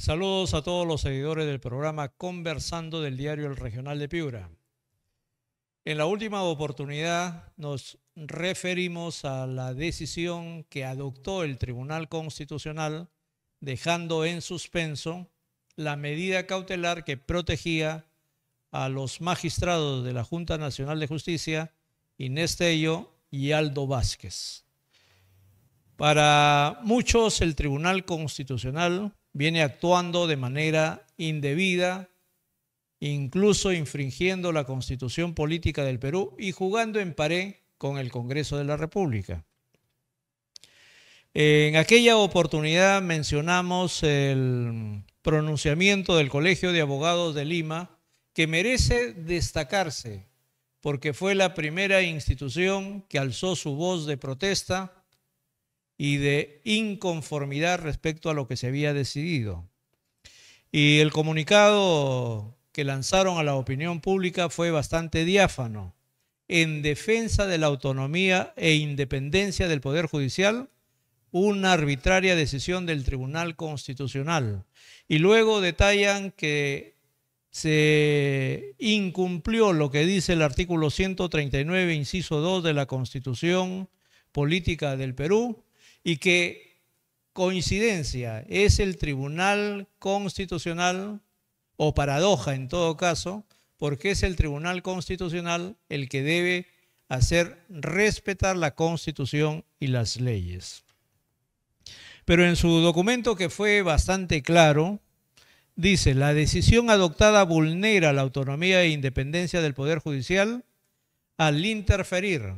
Saludos a todos los seguidores del programa Conversando del diario El Regional de Piura. En la última oportunidad nos referimos a la decisión que adoptó el Tribunal Constitucional dejando en suspenso la medida cautelar que protegía a los magistrados de la Junta Nacional de Justicia, Inés Tello y Aldo Vázquez. Para muchos el Tribunal Constitucional viene actuando de manera indebida, incluso infringiendo la constitución política del Perú y jugando en pared con el Congreso de la República. En aquella oportunidad mencionamos el pronunciamiento del Colegio de Abogados de Lima, que merece destacarse porque fue la primera institución que alzó su voz de protesta y de inconformidad respecto a lo que se había decidido. Y el comunicado que lanzaron a la opinión pública fue bastante diáfano en defensa de la autonomía e independencia del Poder Judicial, una arbitraria decisión del Tribunal Constitucional. Y luego detallan que se incumplió lo que dice el artículo 139, inciso 2 de la Constitución Política del Perú, y que coincidencia es el Tribunal Constitucional, o paradoja en todo caso, porque es el Tribunal Constitucional el que debe hacer respetar la Constitución y las leyes. Pero en su documento, que fue bastante claro, dice, la decisión adoptada vulnera la autonomía e independencia del Poder Judicial al interferir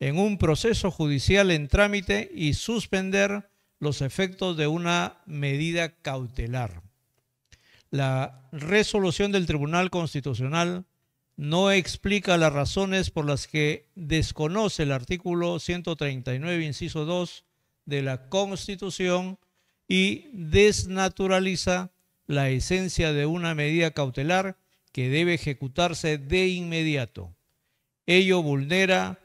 en un proceso judicial en trámite y suspender los efectos de una medida cautelar. La resolución del Tribunal Constitucional no explica las razones por las que desconoce el artículo 139, inciso 2 de la Constitución y desnaturaliza la esencia de una medida cautelar que debe ejecutarse de inmediato. Ello vulnera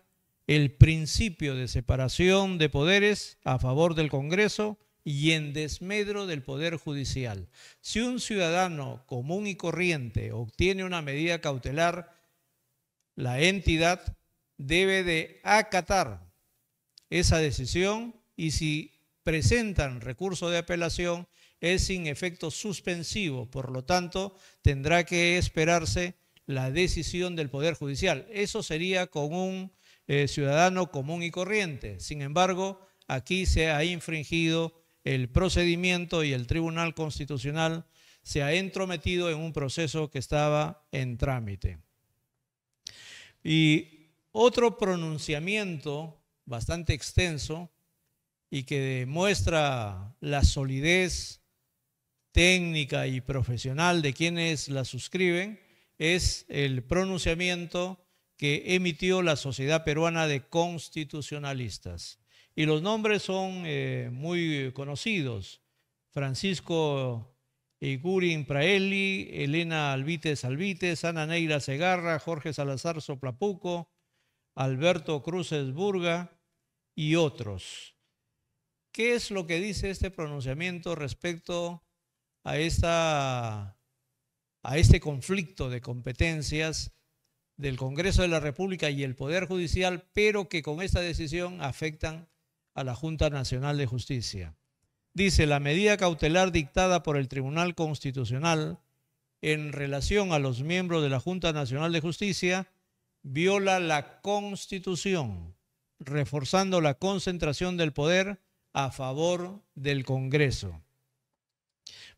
el principio de separación de poderes a favor del Congreso y en desmedro del Poder Judicial. Si un ciudadano común y corriente obtiene una medida cautelar, la entidad debe de acatar esa decisión y si presentan recurso de apelación es sin efecto suspensivo, por lo tanto tendrá que esperarse la decisión del Poder Judicial. Eso sería con un eh, ciudadano común y corriente. Sin embargo, aquí se ha infringido el procedimiento y el Tribunal Constitucional se ha entrometido en un proceso que estaba en trámite. Y otro pronunciamiento bastante extenso y que demuestra la solidez técnica y profesional de quienes la suscriben es el pronunciamiento que emitió la Sociedad Peruana de Constitucionalistas. Y los nombres son eh, muy conocidos. Francisco Igurin Praeli, Elena Alvites Alvites, Ana Neira Segarra, Jorge Salazar Soplapuco, Alberto Cruces Burga y otros. ¿Qué es lo que dice este pronunciamiento respecto a, esta, a este conflicto de competencias del Congreso de la República y el Poder Judicial, pero que con esta decisión afectan a la Junta Nacional de Justicia. Dice, la medida cautelar dictada por el Tribunal Constitucional en relación a los miembros de la Junta Nacional de Justicia viola la Constitución, reforzando la concentración del poder a favor del Congreso.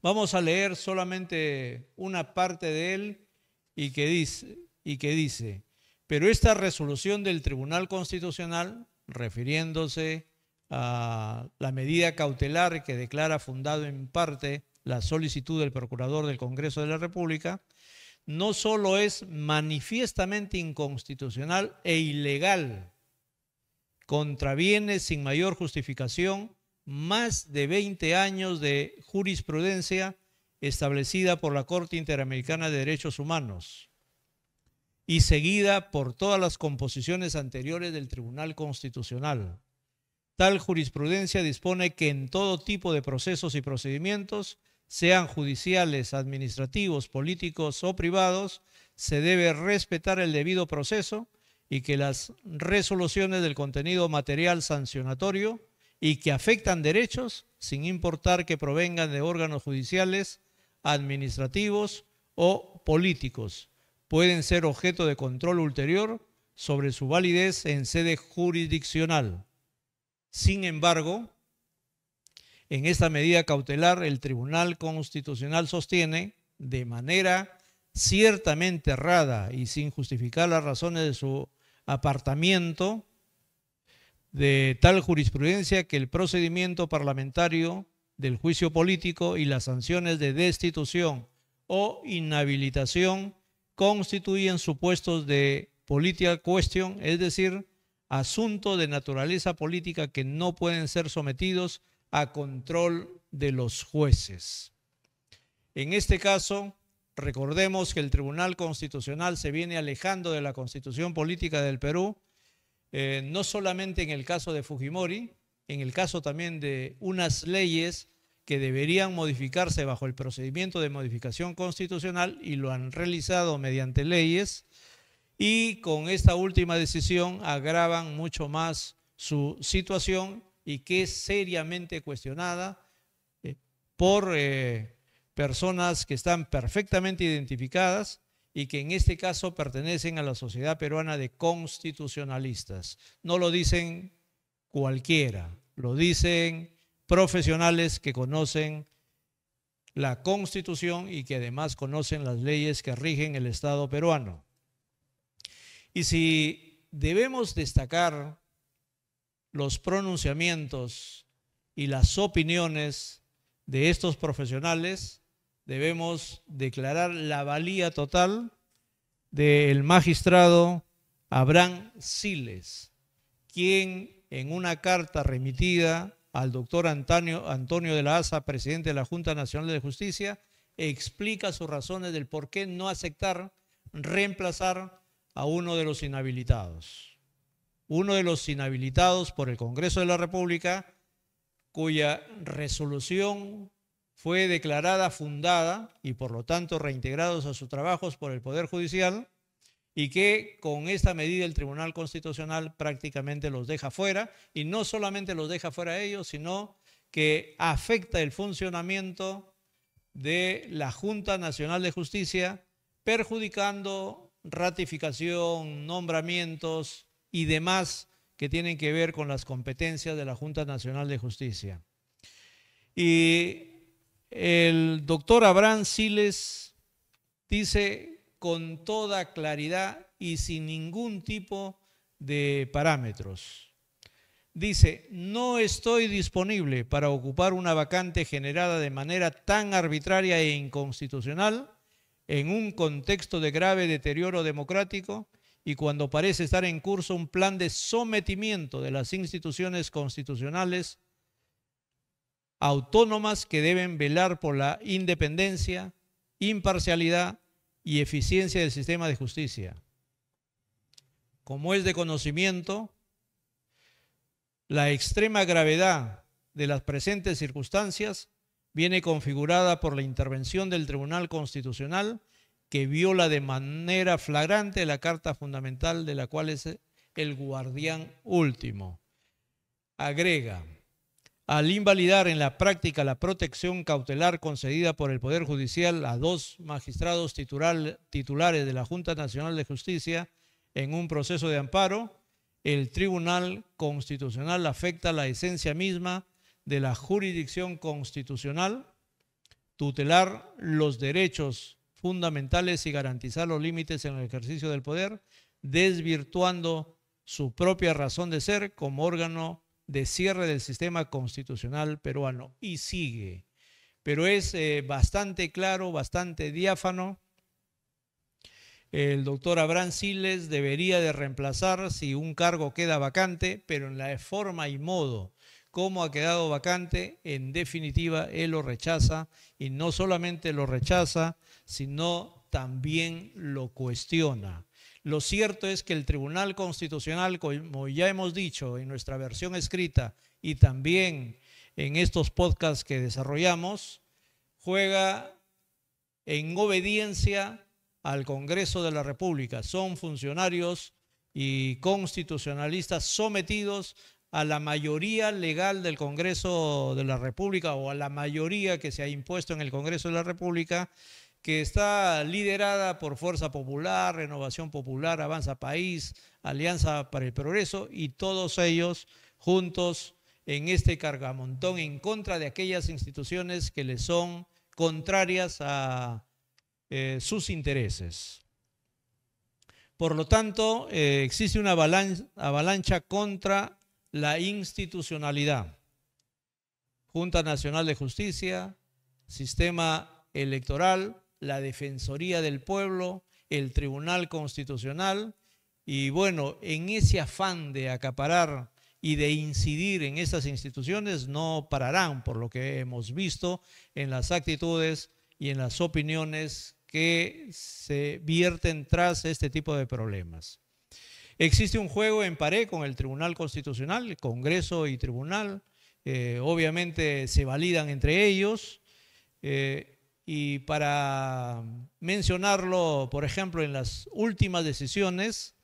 Vamos a leer solamente una parte de él y que dice, y que dice, pero esta resolución del Tribunal Constitucional, refiriéndose a la medida cautelar que declara fundado en parte la solicitud del Procurador del Congreso de la República, no solo es manifiestamente inconstitucional e ilegal, contraviene sin mayor justificación más de 20 años de jurisprudencia establecida por la Corte Interamericana de Derechos Humanos, y seguida por todas las composiciones anteriores del Tribunal Constitucional. Tal jurisprudencia dispone que en todo tipo de procesos y procedimientos, sean judiciales, administrativos, políticos o privados, se debe respetar el debido proceso y que las resoluciones del contenido material sancionatorio y que afectan derechos, sin importar que provengan de órganos judiciales, administrativos o políticos, pueden ser objeto de control ulterior sobre su validez en sede jurisdiccional. Sin embargo, en esta medida cautelar, el Tribunal Constitucional sostiene, de manera ciertamente errada y sin justificar las razones de su apartamiento de tal jurisprudencia, que el procedimiento parlamentario del juicio político y las sanciones de destitución o inhabilitación constituyen supuestos de political question, es decir, asuntos de naturaleza política que no pueden ser sometidos a control de los jueces. En este caso, recordemos que el Tribunal Constitucional se viene alejando de la constitución política del Perú, eh, no solamente en el caso de Fujimori, en el caso también de unas leyes que deberían modificarse bajo el procedimiento de modificación constitucional y lo han realizado mediante leyes y con esta última decisión agravan mucho más su situación y que es seriamente cuestionada eh, por eh, personas que están perfectamente identificadas y que en este caso pertenecen a la Sociedad Peruana de Constitucionalistas. No lo dicen cualquiera, lo dicen profesionales que conocen la constitución y que además conocen las leyes que rigen el Estado peruano. Y si debemos destacar los pronunciamientos y las opiniones de estos profesionales, debemos declarar la valía total del magistrado Abraham Siles, quien en una carta remitida al doctor Antonio, de la Asa, presidente de la Junta Nacional de Justicia, e explica sus razones del por qué no aceptar reemplazar a uno de los inhabilitados. Uno de los inhabilitados por el Congreso de la República, cuya resolución fue declarada fundada y por lo tanto reintegrados a sus trabajos por el Poder Judicial, y que con esta medida el Tribunal Constitucional prácticamente los deja fuera y no solamente los deja fuera ellos, sino que afecta el funcionamiento de la Junta Nacional de Justicia, perjudicando ratificación, nombramientos y demás que tienen que ver con las competencias de la Junta Nacional de Justicia. Y el doctor Abraham Siles dice con toda claridad y sin ningún tipo de parámetros. Dice, no estoy disponible para ocupar una vacante generada de manera tan arbitraria e inconstitucional en un contexto de grave deterioro democrático y cuando parece estar en curso un plan de sometimiento de las instituciones constitucionales autónomas que deben velar por la independencia, imparcialidad y eficiencia del sistema de justicia. Como es de conocimiento, la extrema gravedad de las presentes circunstancias viene configurada por la intervención del Tribunal Constitucional que viola de manera flagrante la Carta Fundamental de la cual es el guardián último. Agrega, al invalidar en la práctica la protección cautelar concedida por el Poder Judicial a dos magistrados titulares de la Junta Nacional de Justicia en un proceso de amparo, el Tribunal Constitucional afecta la esencia misma de la jurisdicción constitucional, tutelar los derechos fundamentales y garantizar los límites en el ejercicio del poder, desvirtuando su propia razón de ser como órgano de cierre del sistema constitucional peruano y sigue. Pero es eh, bastante claro, bastante diáfano. El doctor Abraham Siles debería de reemplazar si un cargo queda vacante, pero en la forma y modo como ha quedado vacante, en definitiva, él lo rechaza y no solamente lo rechaza, sino también lo cuestiona. Lo cierto es que el Tribunal Constitucional, como ya hemos dicho en nuestra versión escrita y también en estos podcasts que desarrollamos, juega en obediencia al Congreso de la República. Son funcionarios y constitucionalistas sometidos a la mayoría legal del Congreso de la República o a la mayoría que se ha impuesto en el Congreso de la República que está liderada por Fuerza Popular, Renovación Popular, Avanza País, Alianza para el Progreso y todos ellos juntos en este cargamontón en contra de aquellas instituciones que le son contrarias a eh, sus intereses. Por lo tanto, eh, existe una avalancha contra la institucionalidad. Junta Nacional de Justicia, sistema electoral, la Defensoría del Pueblo, el Tribunal Constitucional. Y bueno, en ese afán de acaparar y de incidir en esas instituciones no pararán, por lo que hemos visto en las actitudes y en las opiniones que se vierten tras este tipo de problemas. Existe un juego en pared con el Tribunal Constitucional, Congreso y Tribunal. Eh, obviamente se validan entre ellos. Eh, y para mencionarlo, por ejemplo, en las últimas decisiones,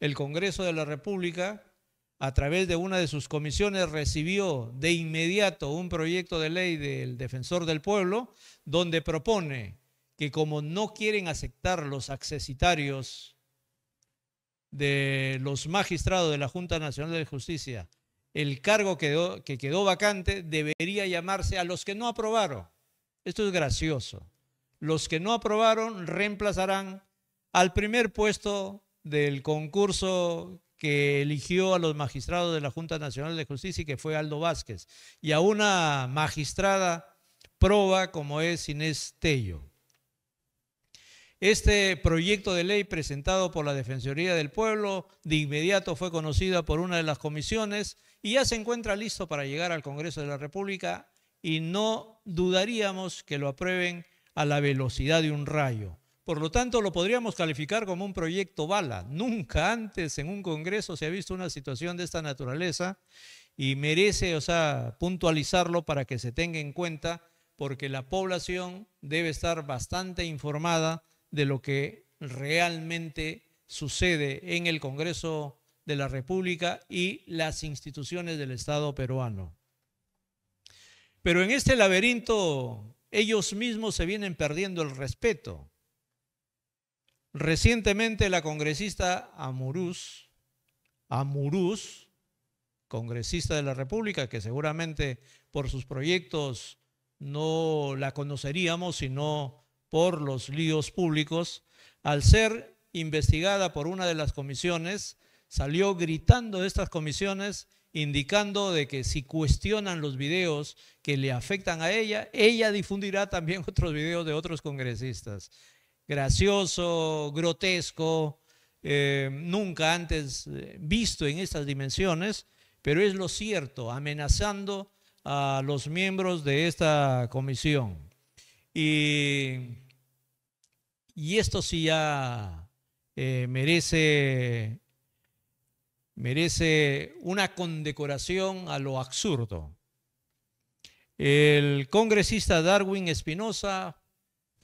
el Congreso de la República, a través de una de sus comisiones, recibió de inmediato un proyecto de ley del Defensor del Pueblo, donde propone que como no quieren aceptar los accesitarios de los magistrados de la Junta Nacional de Justicia, el cargo que quedó, que quedó vacante debería llamarse a los que no aprobaron esto es gracioso. Los que no aprobaron reemplazarán al primer puesto del concurso que eligió a los magistrados de la Junta Nacional de Justicia que fue Aldo Vázquez, y a una magistrada proba como es Inés Tello. Este proyecto de ley presentado por la Defensoría del Pueblo de inmediato fue conocida por una de las comisiones y ya se encuentra listo para llegar al Congreso de la República y no dudaríamos que lo aprueben a la velocidad de un rayo. Por lo tanto, lo podríamos calificar como un proyecto bala. Nunca antes en un Congreso se ha visto una situación de esta naturaleza y merece, o sea, puntualizarlo para que se tenga en cuenta porque la población debe estar bastante informada de lo que realmente sucede en el Congreso de la República y las instituciones del Estado peruano. Pero en este laberinto ellos mismos se vienen perdiendo el respeto. Recientemente la congresista Amurús, Amurús, congresista de la República, que seguramente por sus proyectos no la conoceríamos, sino por los líos públicos, al ser investigada por una de las comisiones, salió gritando de estas comisiones indicando de que si cuestionan los videos que le afectan a ella, ella difundirá también otros videos de otros congresistas. Gracioso, grotesco, eh, nunca antes eh, visto en estas dimensiones, pero es lo cierto, amenazando a los miembros de esta comisión. Y, esto sí ya eh, merece merece una condecoración a lo absurdo. El congresista Darwin Espinosa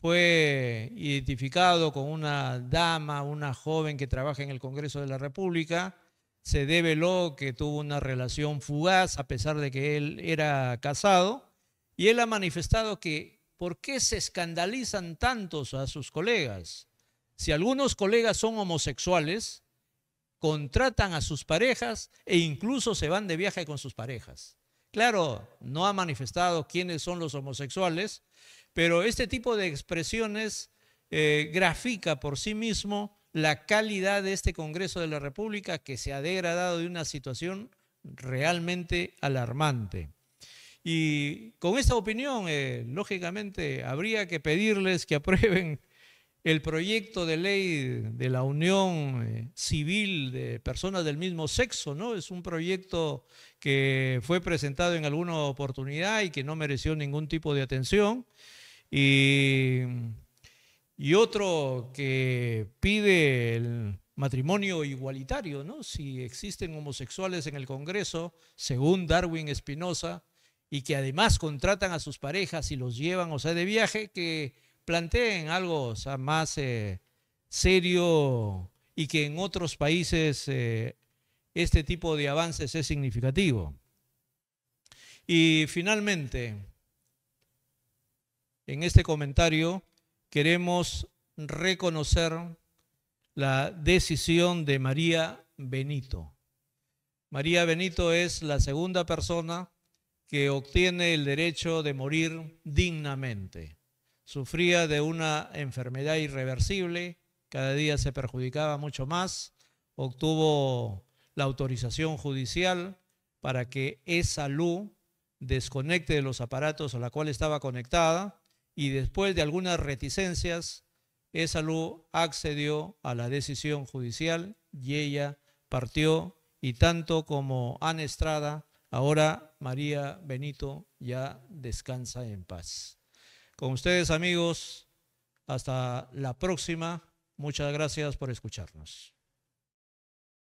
fue identificado con una dama, una joven que trabaja en el Congreso de la República. Se develó que tuvo una relación fugaz a pesar de que él era casado. Y él ha manifestado que ¿por qué se escandalizan tantos a sus colegas? Si algunos colegas son homosexuales, contratan a sus parejas e incluso se van de viaje con sus parejas. Claro, no ha manifestado quiénes son los homosexuales, pero este tipo de expresiones eh, grafica por sí mismo la calidad de este Congreso de la República que se ha degradado de una situación realmente alarmante. Y con esta opinión, eh, lógicamente, habría que pedirles que aprueben el proyecto de ley de la unión eh, civil de personas del mismo sexo, ¿no? Es un proyecto que fue presentado en alguna oportunidad y que no mereció ningún tipo de atención. Y, y otro que pide el matrimonio igualitario, ¿no? Si existen homosexuales en el Congreso, según Darwin Espinosa, y que además contratan a sus parejas y los llevan, o sea, de viaje, que planteen algo más eh, serio y que en otros países eh, este tipo de avances es significativo. Y finalmente, en este comentario queremos reconocer la decisión de María Benito. María Benito es la segunda persona que obtiene el derecho de morir dignamente sufría de una enfermedad irreversible, cada día se perjudicaba mucho más, obtuvo la autorización judicial para que esa luz desconecte de los aparatos a la cual estaba conectada y después de algunas reticencias, esa luz accedió a la decisión judicial y ella partió y tanto como Ana Estrada, ahora María Benito ya descansa en paz. Con ustedes amigos, hasta la próxima. Muchas gracias por escucharnos.